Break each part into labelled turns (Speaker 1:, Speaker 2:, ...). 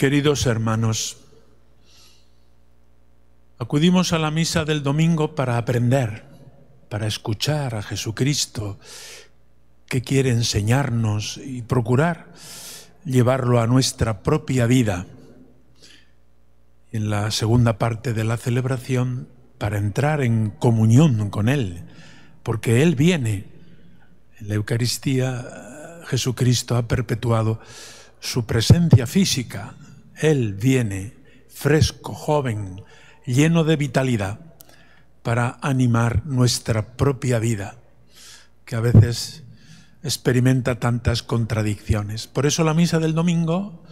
Speaker 1: Queridos hermanos, acudimos a la misa del domingo para aprender, para escuchar a Jesucristo que quiere enseñarnos y procurar llevarlo a nuestra propia vida. En la segunda parte de la celebración, para entrar en comunión con Él, porque Él viene. En la Eucaristía Jesucristo ha perpetuado su presencia física él viene fresco, joven, lleno de vitalidad, para animar nuestra propia vida, que a veces experimenta tantas contradicciones. Por eso la misa del domingo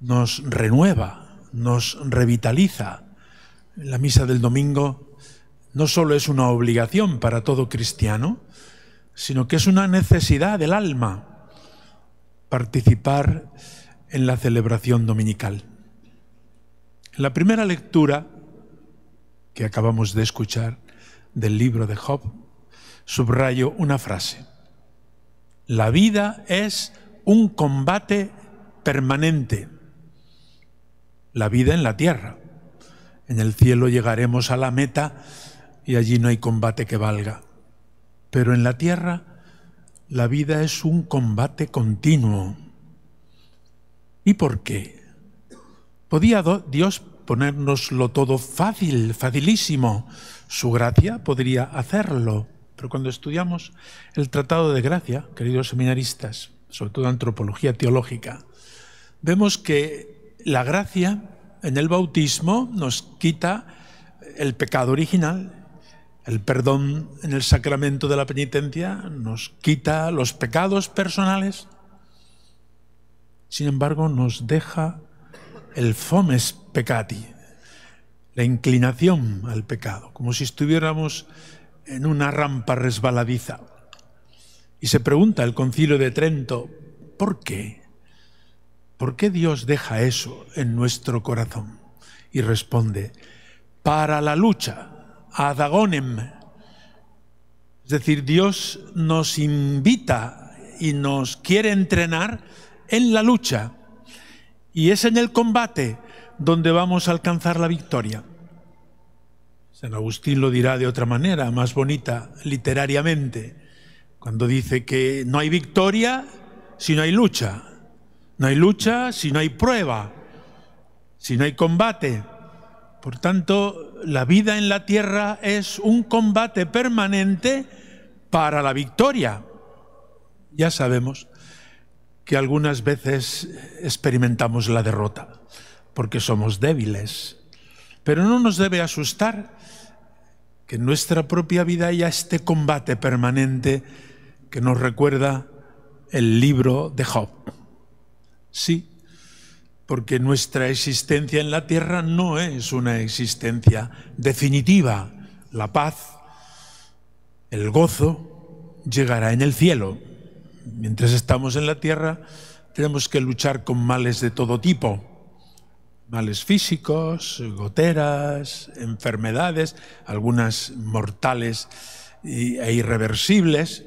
Speaker 1: nos renueva, nos revitaliza. La misa del domingo no solo es una obligación para todo cristiano, sino que es una necesidad del alma participar en la celebración dominical. La primera lectura que acabamos de escuchar del libro de Job, subrayo una frase. La vida es un combate permanente. La vida en la tierra. En el cielo llegaremos a la meta y allí no hay combate que valga. Pero en la tierra la vida es un combate continuo. ¿Y por qué? ¿Podía Dios ponérnoslo todo fácil, facilísimo? Su gracia podría hacerlo. Pero cuando estudiamos el Tratado de Gracia, queridos seminaristas, sobre todo antropología teológica, vemos que la gracia en el bautismo nos quita el pecado original, el perdón en el sacramento de la penitencia nos quita los pecados personales sin embargo, nos deja el fomes peccati, la inclinación al pecado, como si estuviéramos en una rampa resbaladiza. Y se pregunta el concilio de Trento, ¿por qué? ¿Por qué Dios deja eso en nuestro corazón? Y responde, para la lucha, adagonem. Es decir, Dios nos invita y nos quiere entrenar en la lucha y es en el combate donde vamos a alcanzar la victoria. San Agustín lo dirá de otra manera, más bonita literariamente, cuando dice que no hay victoria si no hay lucha, no hay lucha si no hay prueba, si no hay combate. Por tanto, la vida en la tierra es un combate permanente para la victoria. Ya sabemos que algunas veces experimentamos la derrota, porque somos débiles. Pero no nos debe asustar que en nuestra propia vida haya este combate permanente que nos recuerda el libro de Job. Sí, porque nuestra existencia en la tierra no es una existencia definitiva. La paz, el gozo, llegará en el cielo mientras estamos en la tierra, tenemos que luchar con males de todo tipo. Males físicos, goteras, enfermedades, algunas mortales e irreversibles,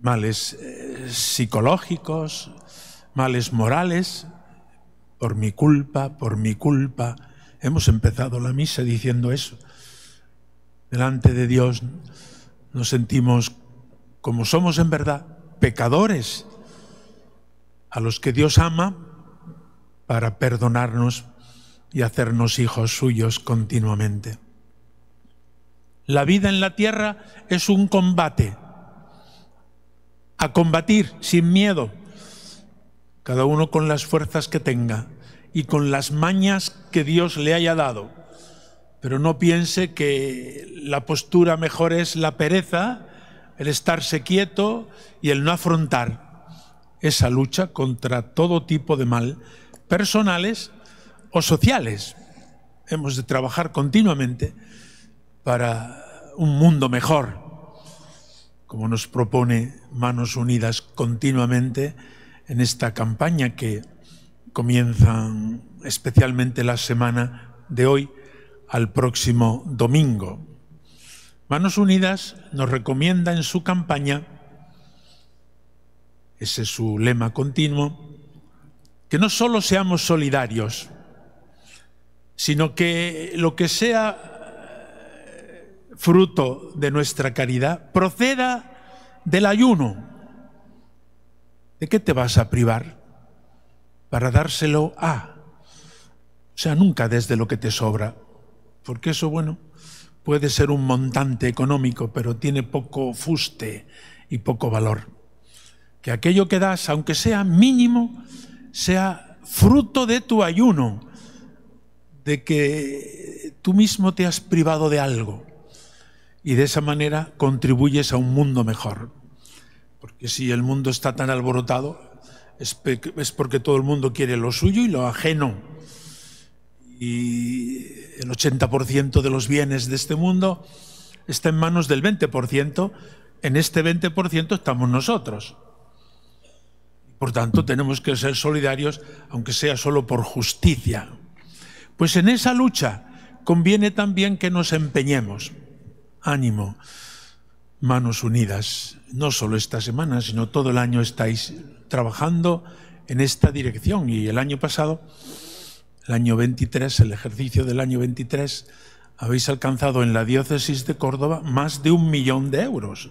Speaker 1: males eh, psicológicos, males morales, por mi culpa, por mi culpa. Hemos empezado la misa diciendo eso. Delante de Dios nos sentimos como somos en verdad, pecadores a los que Dios ama para perdonarnos y hacernos hijos suyos continuamente. La vida en la tierra es un combate, a combatir sin miedo, cada uno con las fuerzas que tenga y con las mañas que Dios le haya dado. Pero no piense que la postura mejor es la pereza el estarse quieto y el no afrontar esa lucha contra todo tipo de mal, personales o sociales. Hemos de trabajar continuamente para un mundo mejor, como nos propone Manos Unidas continuamente en esta campaña que comienza especialmente la semana de hoy al próximo domingo. Manos Unidas nos recomienda en su campaña, ese es su lema continuo, que no solo seamos solidarios, sino que lo que sea eh, fruto de nuestra caridad proceda del ayuno. ¿De qué te vas a privar para dárselo a? O sea, nunca desde lo que te sobra, porque eso, bueno, puede ser un montante económico, pero tiene poco fuste y poco valor. Que aquello que das, aunque sea mínimo, sea fruto de tu ayuno, de que tú mismo te has privado de algo y de esa manera contribuyes a un mundo mejor. Porque si el mundo está tan alborotado, es porque todo el mundo quiere lo suyo y lo ajeno. Y el 80% de los bienes de este mundo está en manos del 20%, en este 20% estamos nosotros. Por tanto, tenemos que ser solidarios, aunque sea solo por justicia. Pues en esa lucha conviene también que nos empeñemos. Ánimo, manos unidas. No solo esta semana, sino todo el año estáis trabajando en esta dirección y el año pasado el año 23, el ejercicio del año 23, habéis alcanzado en la diócesis de Córdoba más de un millón de euros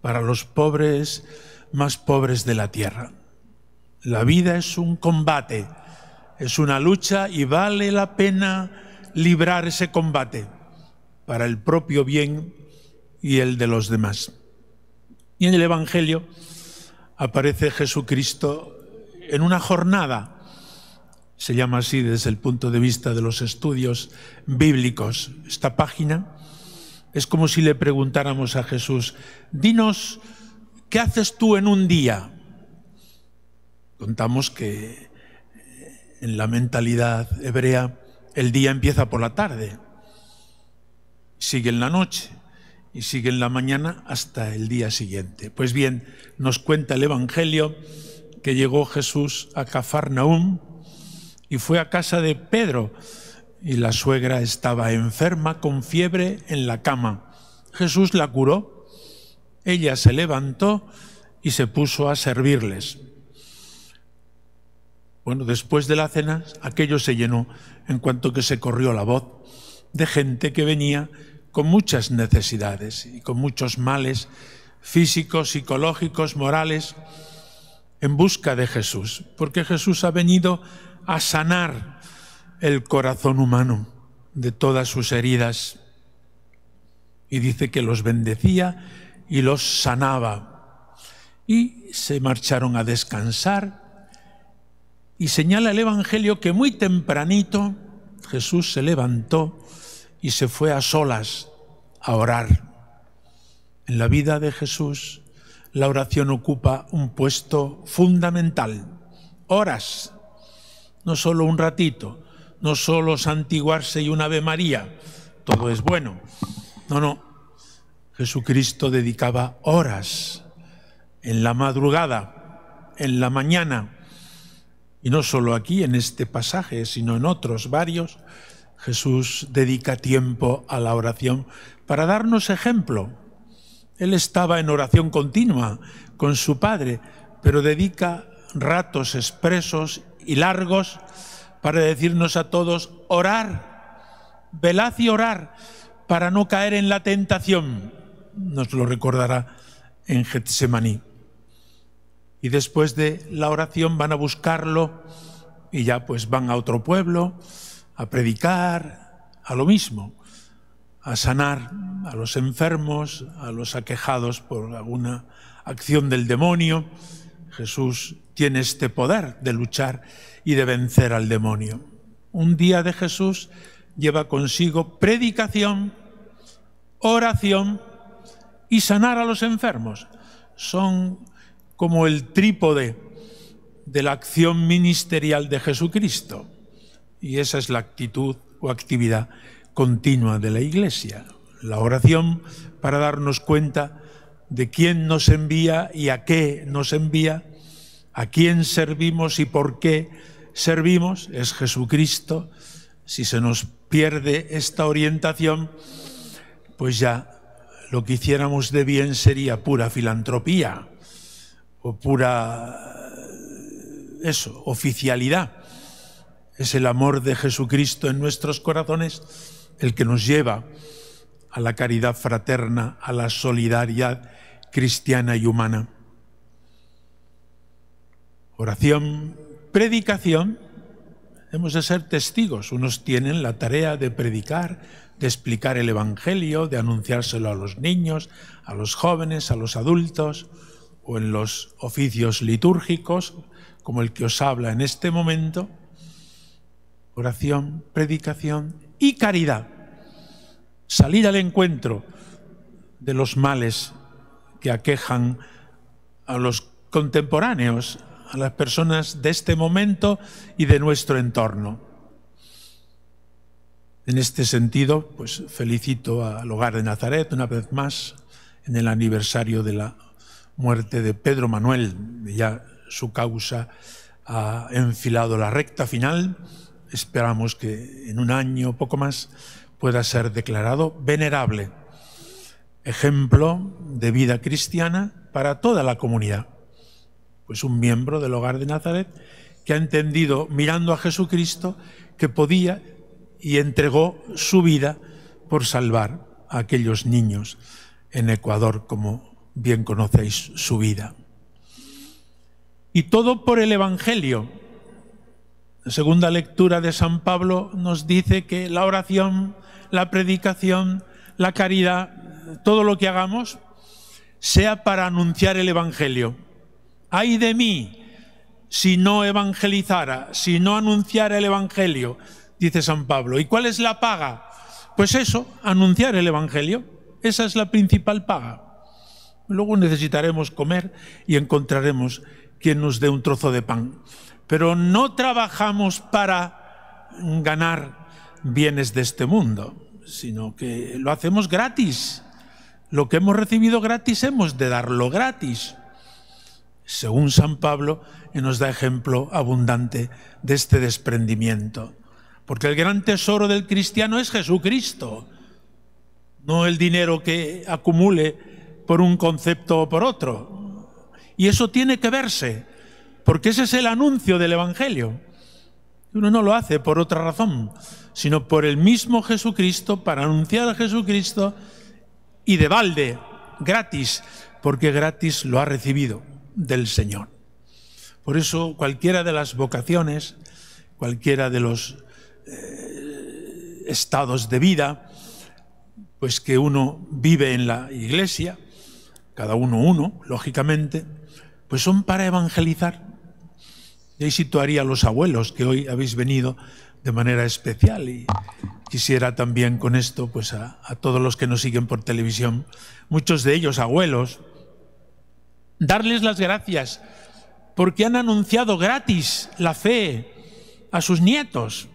Speaker 1: para los pobres más pobres de la tierra. La vida es un combate, es una lucha y vale la pena librar ese combate para el propio bien y el de los demás. Y en el Evangelio aparece Jesucristo en una jornada se llama así desde el punto de vista de los estudios bíblicos. Esta página es como si le preguntáramos a Jesús, dinos, ¿qué haces tú en un día? Contamos que eh, en la mentalidad hebrea el día empieza por la tarde, sigue en la noche y sigue en la mañana hasta el día siguiente. Pues bien, nos cuenta el Evangelio que llegó Jesús a Cafarnaúm, y fue a casa de Pedro y la suegra estaba enferma con fiebre en la cama. Jesús la curó, ella se levantó y se puso a servirles. Bueno, después de la cena aquello se llenó en cuanto que se corrió la voz de gente que venía con muchas necesidades y con muchos males físicos, psicológicos, morales, en busca de Jesús, porque Jesús ha venido a sanar el corazón humano de todas sus heridas. Y dice que los bendecía y los sanaba. Y se marcharon a descansar. Y señala el Evangelio que muy tempranito Jesús se levantó y se fue a solas a orar. En la vida de Jesús, la oración ocupa un puesto fundamental. Horas no solo un ratito, no solo santiguarse y una Ave María, todo es bueno. No, no. Jesucristo dedicaba horas en la madrugada, en la mañana, y no solo aquí, en este pasaje, sino en otros varios, Jesús dedica tiempo a la oración para darnos ejemplo. Él estaba en oración continua con su Padre, pero dedica ratos expresos y largos para decirnos a todos, orar, velar y orar para no caer en la tentación. Nos lo recordará en Getsemaní. Y después de la oración van a buscarlo y ya pues van a otro pueblo a predicar, a lo mismo, a sanar a los enfermos, a los aquejados por alguna acción del demonio. Jesús tiene este poder de luchar y de vencer al demonio. Un día de Jesús lleva consigo predicación, oración y sanar a los enfermos. Son como el trípode de la acción ministerial de Jesucristo. Y esa es la actitud o actividad continua de la Iglesia. La oración para darnos cuenta de quién nos envía y a qué nos envía a quién servimos y por qué servimos, es Jesucristo. Si se nos pierde esta orientación, pues ya lo que hiciéramos de bien sería pura filantropía o pura eso, oficialidad. Es el amor de Jesucristo en nuestros corazones el que nos lleva a la caridad fraterna, a la solidaridad cristiana y humana. Oración, predicación. Hemos de ser testigos. Unos tienen la tarea de predicar, de explicar el Evangelio, de anunciárselo a los niños, a los jóvenes, a los adultos, o en los oficios litúrgicos, como el que os habla en este momento. Oración, predicación y caridad. Salir al encuentro de los males que aquejan a los contemporáneos, a las personas de este momento y de nuestro entorno. En este sentido, pues felicito al Hogar de Nazaret una vez más en el aniversario de la muerte de Pedro Manuel. Ya su causa ha enfilado la recta final. Esperamos que en un año o poco más pueda ser declarado venerable, ejemplo de vida cristiana para toda la comunidad. Pues un miembro del hogar de Nazaret que ha entendido, mirando a Jesucristo, que podía y entregó su vida por salvar a aquellos niños en Ecuador, como bien conocéis su vida. Y todo por el Evangelio. La segunda lectura de San Pablo nos dice que la oración, la predicación, la caridad, todo lo que hagamos, sea para anunciar el Evangelio ay de mí si no evangelizara, si no anunciara el Evangelio, dice San Pablo. ¿Y cuál es la paga? Pues eso, anunciar el Evangelio. Esa es la principal paga. Luego necesitaremos comer y encontraremos quien nos dé un trozo de pan. Pero no trabajamos para ganar bienes de este mundo, sino que lo hacemos gratis. Lo que hemos recibido gratis hemos de darlo gratis según San Pablo, y nos da ejemplo abundante de este desprendimiento. Porque el gran tesoro del cristiano es Jesucristo, no el dinero que acumule por un concepto o por otro. Y eso tiene que verse, porque ese es el anuncio del Evangelio. Uno no lo hace por otra razón, sino por el mismo Jesucristo, para anunciar a Jesucristo y de balde, gratis, porque gratis lo ha recibido del Señor. Por eso cualquiera de las vocaciones, cualquiera de los eh, estados de vida, pues que uno vive en la iglesia, cada uno uno, lógicamente, pues son para evangelizar. Y ahí situaría a los abuelos que hoy habéis venido de manera especial y quisiera también con esto pues a, a todos los que nos siguen por televisión, muchos de ellos abuelos, darles las gracias porque han anunciado gratis la fe a sus nietos.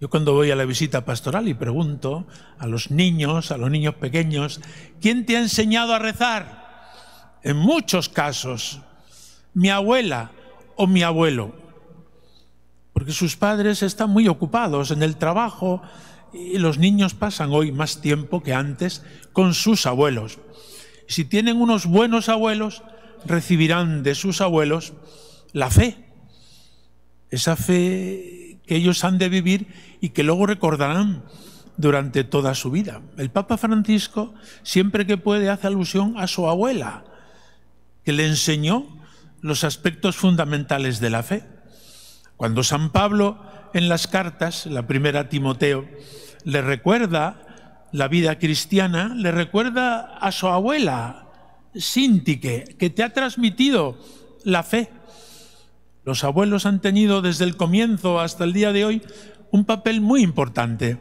Speaker 1: Yo cuando voy a la visita pastoral y pregunto a los niños, a los niños pequeños, ¿quién te ha enseñado a rezar? En muchos casos, mi abuela o mi abuelo, porque sus padres están muy ocupados en el trabajo y los niños pasan hoy más tiempo que antes con sus abuelos si tienen unos buenos abuelos, recibirán de sus abuelos la fe. Esa fe que ellos han de vivir y que luego recordarán durante toda su vida. El Papa Francisco, siempre que puede, hace alusión a su abuela, que le enseñó los aspectos fundamentales de la fe. Cuando San Pablo en las cartas, la primera a Timoteo, le recuerda la vida cristiana le recuerda a su abuela, Sintique, que te ha transmitido la fe. Los abuelos han tenido desde el comienzo hasta el día de hoy un papel muy importante,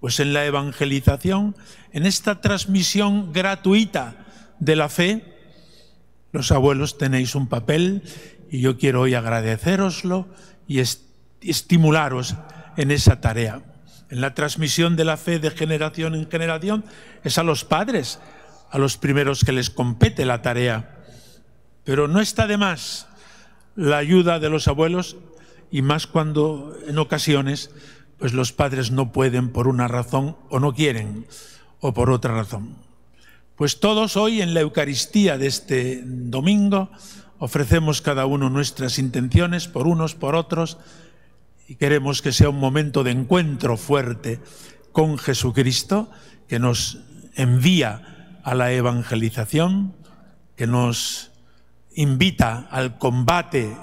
Speaker 1: pues en la evangelización, en esta transmisión gratuita de la fe, los abuelos tenéis un papel y yo quiero hoy agradeceroslo y estimularos en esa tarea en la transmisión de la fe de generación en generación, es a los padres, a los primeros que les compete la tarea. Pero no está de más la ayuda de los abuelos y más cuando en ocasiones pues los padres no pueden por una razón o no quieren o por otra razón. Pues todos hoy en la Eucaristía de este domingo ofrecemos cada uno nuestras intenciones por unos, por otros, y queremos que sea un momento de encuentro fuerte con Jesucristo que nos envía a la evangelización, que nos invita al combate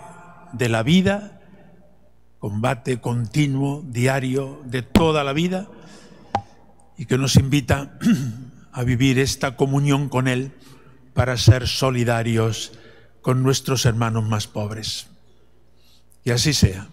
Speaker 1: de la vida, combate continuo, diario, de toda la vida, y que nos invita a vivir esta comunión con Él para ser solidarios con nuestros hermanos más pobres. Y así sea.